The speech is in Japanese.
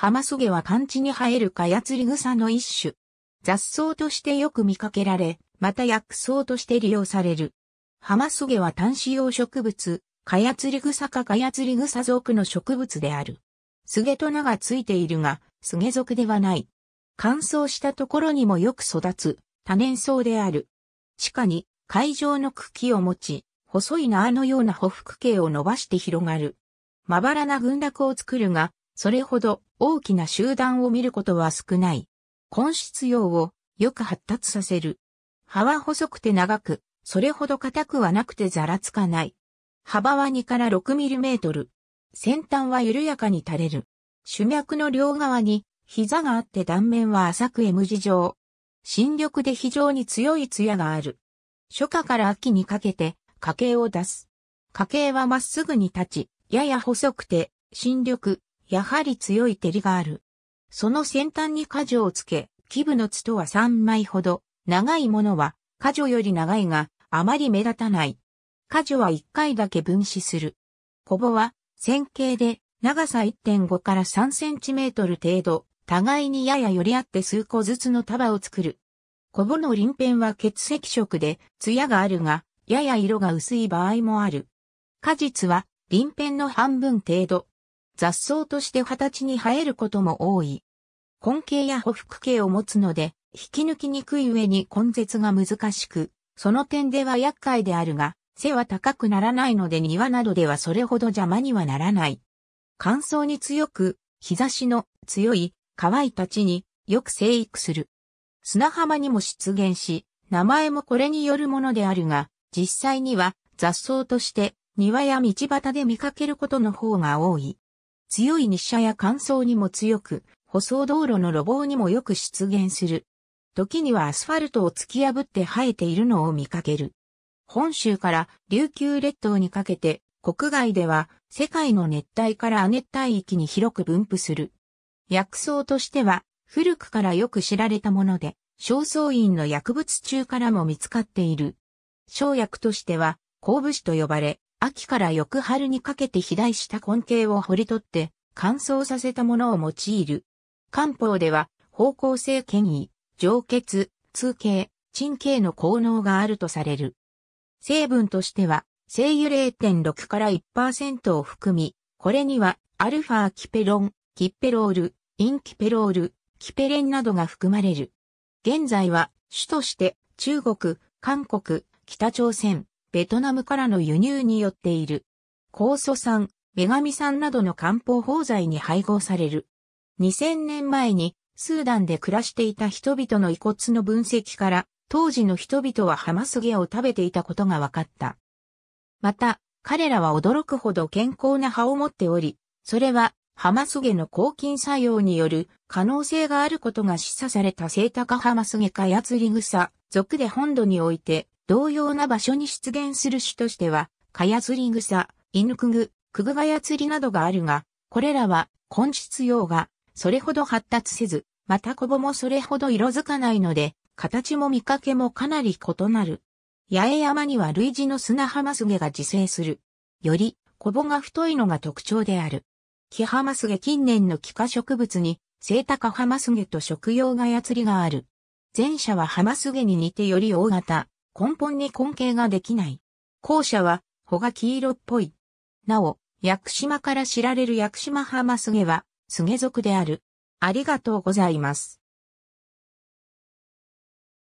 ハマスゲは寒地に生えるカヤツリ草の一種。雑草としてよく見かけられ、また薬草として利用される。ハマスゲは単子葉植物、カヤツリ草かカヤツリ草属の植物である。スゲと名がついているが、スゲ属ではない。乾燥したところにもよく育つ、多年草である。地下に海上の茎を持ち、細い縄のような匍匐形を伸ばして広がる。まばらな群落を作るが、それほど大きな集団を見ることは少ない。根質葉をよく発達させる。葉は細くて長く、それほど硬くはなくてざらつかない。幅は2から6ミリメートル。先端は緩やかに垂れる。主脈の両側に膝があって断面は浅く M 字状。新緑で非常に強い艶がある。初夏から秋にかけて花茎を出す。花茎はまっすぐに立ち、やや細くて、新緑、やはり強い照りがある。その先端に果樹をつけ、基部の筒は3枚ほど、長いものは果樹より長いが、あまり目立たない。果樹は1回だけ分子する。コボは、線形で、長さ1.5から3センチメートル程度、互いにやや寄り合って数個ずつの束を作る。コボの輪辺は血石色で、艶があるが、やや色が薄い場合もある。果実は、輪辺の半分程度、雑草として歳に生えることも多い。根茎や補服茎を持つので、引き抜きにくい上に根絶が難しく、その点では厄介であるが、背は高くならないので庭などではそれほど邪魔にはならない。乾燥に強く、日差しの強い乾いた地によく生育する。砂浜にも出現し、名前もこれによるものであるが、実際には雑草として庭や道端で見かけることの方が多い。強い日射や乾燥にも強く、舗装道路の路傍にもよく出現する。時にはアスファルトを突き破って生えているのを見かける。本州から琉球列島にかけて、国外では世界の熱帯から亜熱帯域に広く分布する。薬草としては古くからよく知られたもので、小草院の薬物中からも見つかっている。生薬としては、鉱物と呼ばれ、秋から翌春にかけて肥大した根茎を掘り取って乾燥させたものを用いる。漢方では方向性権威、上血、通形、鎮形の効能があるとされる。成分としては、精油0.6から1%を含み、これにはアルファキペロン、キッペロール、インキペロール、キペレンなどが含まれる。現在は主として中国、韓国、北朝鮮、ベトナムからの輸入によっている。酵素酸、女神酸などの漢方包材に配合される。2000年前にスーダンで暮らしていた人々の遺骨の分析から、当時の人々はハマスゲを食べていたことが分かった。また、彼らは驚くほど健康な歯を持っており、それはハマスゲの抗菌作用による可能性があることが示唆されたセイタカハマスゲかヤツリグサ、属で本土において同様な場所に出現する種としては、カヤ釣り草、犬クグ、クグガヤ釣りなどがあるが、これらは根質用がそれほど発達せず、またコボもそれほど色づかないので、形も見かけもかなり異なる。八重山には類似の砂浜すげが自生する。より、コボが太いのが特徴である。キハマスゲ近年の幾花植物に、セイタカハマスゲと食用ガヤ釣りがある。前者はハマスゲに似てより大型、根本に根茎ができない。後者は、穂が黄色っぽい。なお、屋久島から知られる屋久島浜菅は、菅族である。ありがとうございます。